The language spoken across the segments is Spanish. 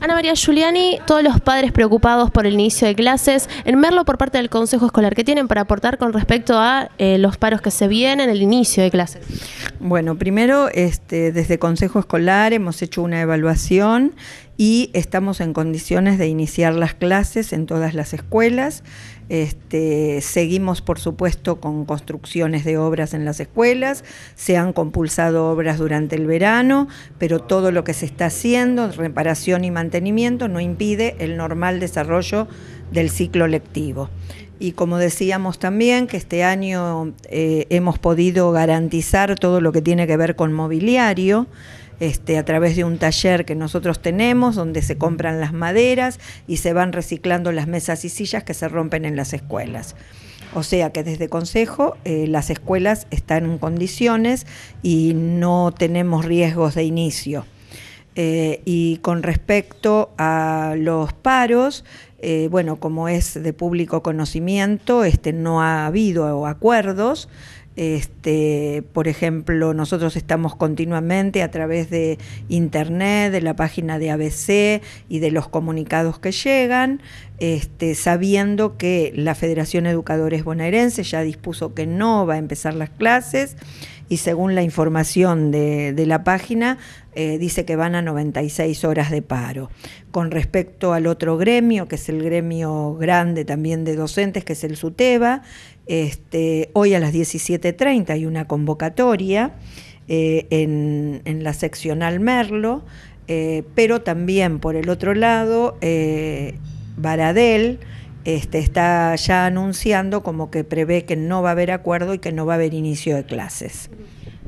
Ana María Giuliani, todos los padres preocupados por el inicio de clases, en Merlo por parte del Consejo Escolar, ¿qué tienen para aportar con respecto a eh, los paros que se vienen, el inicio de clases? Bueno, primero, este, desde Consejo Escolar hemos hecho una evaluación y estamos en condiciones de iniciar las clases en todas las escuelas. Este, seguimos, por supuesto, con construcciones de obras en las escuelas, se han compulsado obras durante el verano, pero todo lo que se está haciendo, reparación y mantenimiento, no impide el normal desarrollo del ciclo lectivo. Y como decíamos también, que este año eh, hemos podido garantizar todo lo que tiene que ver con mobiliario. Este, a través de un taller que nosotros tenemos, donde se compran las maderas y se van reciclando las mesas y sillas que se rompen en las escuelas. O sea que desde Consejo eh, las escuelas están en condiciones y no tenemos riesgos de inicio. Eh, y con respecto a los paros, eh, bueno, como es de público conocimiento, este, no ha habido acuerdos. Este, por ejemplo, nosotros estamos continuamente a través de internet, de la página de ABC y de los comunicados que llegan. Este, sabiendo que la Federación Educadores Bonaerense ya dispuso que no va a empezar las clases y según la información de, la página, eh, dice que van a 96 horas de paro. Con respecto al otro gremio, que es el gremio grande también de docentes, que es el SUTEBA, este, hoy a las 17.30 hay una convocatoria eh, en, la seccional Merlo. Eh, pero también por el otro lado Baradel este, está ya anunciando como que prevé que no va a haber acuerdo y que no va a haber inicio de clases.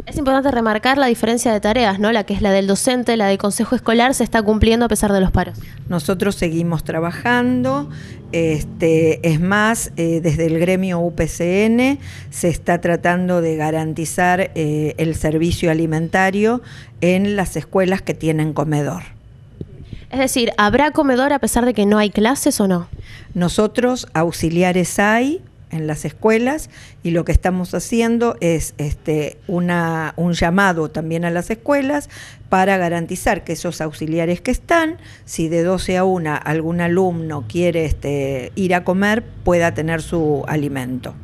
Es importante remarcar la diferencia de tareas, ¿no? La que es la del docente, la del consejo escolar, se está cumpliendo a pesar de los paros. Nosotros seguimos trabajando, este, es más, eh, desde el gremio UPCN se está tratando de garantizar eh, el servicio alimentario en las escuelas que tienen comedor. Es decir, ¿habrá comedor a pesar de que no hay clases o no? Nosotros, auxiliares hay en las escuelas y lo que estamos haciendo es este, un llamado también a las escuelas para garantizar que esos auxiliares que están, si de 12 a 1 algún alumno quiere este, ir a comer, pueda tener su alimento.